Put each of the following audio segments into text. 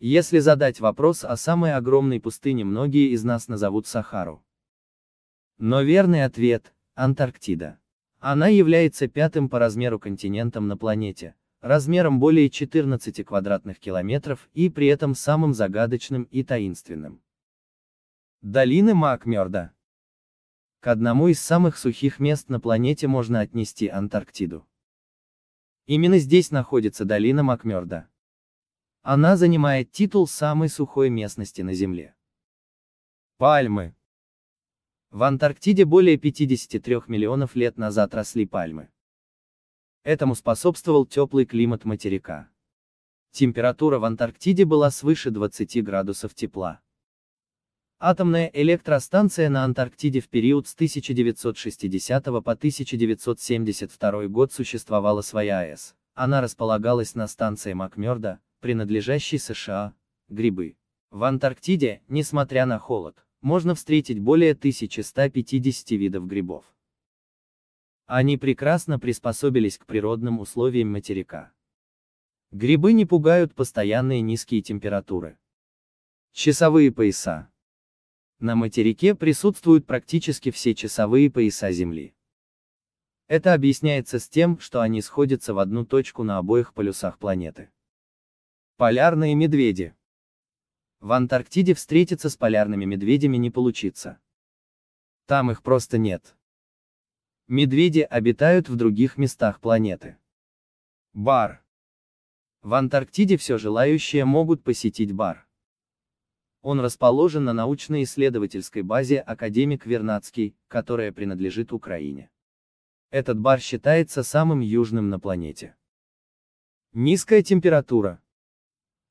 Если задать вопрос о самой огромной пустыне, многие из нас назовут Сахару. Но верный ответ – Антарктида. Она является пятым по размеру континентом на планете, размером более 14 квадратных километров и при этом самым загадочным и таинственным. Долины Макмерда. К одному из самых сухих мест на планете можно отнести Антарктиду. Именно здесь находится долина Макмерда. Она занимает титул самой сухой местности на Земле. Пальмы. В Антарктиде более 53 миллионов лет назад росли пальмы. Этому способствовал теплый климат материка. Температура в Антарктиде была свыше 20 градусов тепла. Атомная электростанция на Антарктиде в период с 1960 по 1972 год существовала своя АЭС. Она располагалась на станции Макмерда, принадлежащий США, грибы. В Антарктиде, несмотря на холод, можно встретить более 1150 видов грибов. Они прекрасно приспособились к природным условиям материка. Грибы не пугают постоянные низкие температуры. Часовые пояса. На материке присутствуют практически все часовые пояса Земли. Это объясняется с тем, что они сходятся в одну точку на обоих полюсах планеты. Полярные медведи. В Антарктиде встретиться с полярными медведями не получится. Там их просто нет. Медведи обитают в других местах планеты. Бар. В Антарктиде все желающие могут посетить бар. Он расположен на научно-исследовательской базе Академик Вернадский, которая принадлежит Украине. Этот бар считается самым южным на планете. Низкая температура,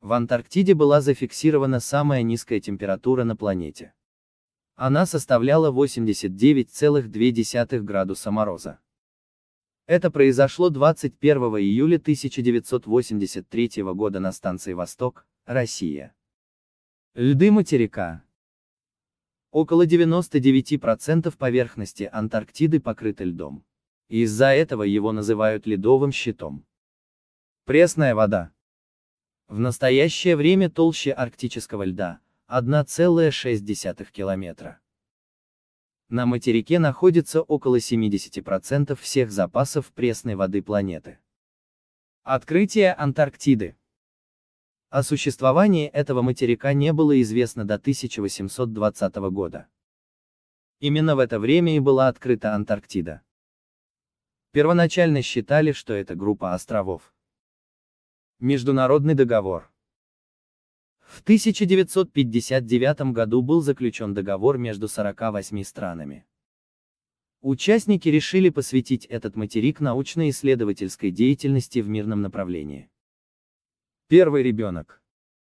в Антарктиде была зафиксирована самая низкая температура на планете. Она составляла 89,2 градуса мороза. Это произошло 21 июля 1983 года на станции «Восток», Россия. Льды материка. Около 99% поверхности Антарктиды покрыты льдом. Из-за этого его называют ледовым щитом. Пресная вода. В настоящее время толще арктического льда 1,6 километра. На материке находится около 70% всех запасов пресной воды планеты. Открытие Антарктиды. О существовании этого материка не было известно до 1820 года. Именно в это время и была открыта Антарктида. Первоначально считали, что это группа островов. Международный договор. В 1959 году был заключен договор между 48 странами. Участники решили посвятить этот материк научно-исследовательской деятельности в мирном направлении. Первый ребенок.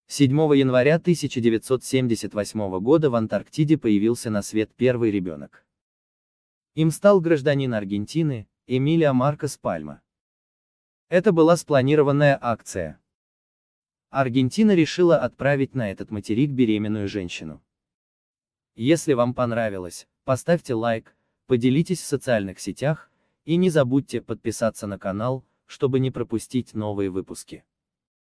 7 января 1978 года в Антарктиде появился на свет первый ребенок. Им стал гражданин Аргентины, Эмилио Маркос Пальма. Это была спланированная акция. Аргентина решила отправить на этот материк беременную женщину. Если вам понравилось, поставьте лайк, поделитесь в социальных сетях, и не забудьте подписаться на канал, чтобы не пропустить новые выпуски.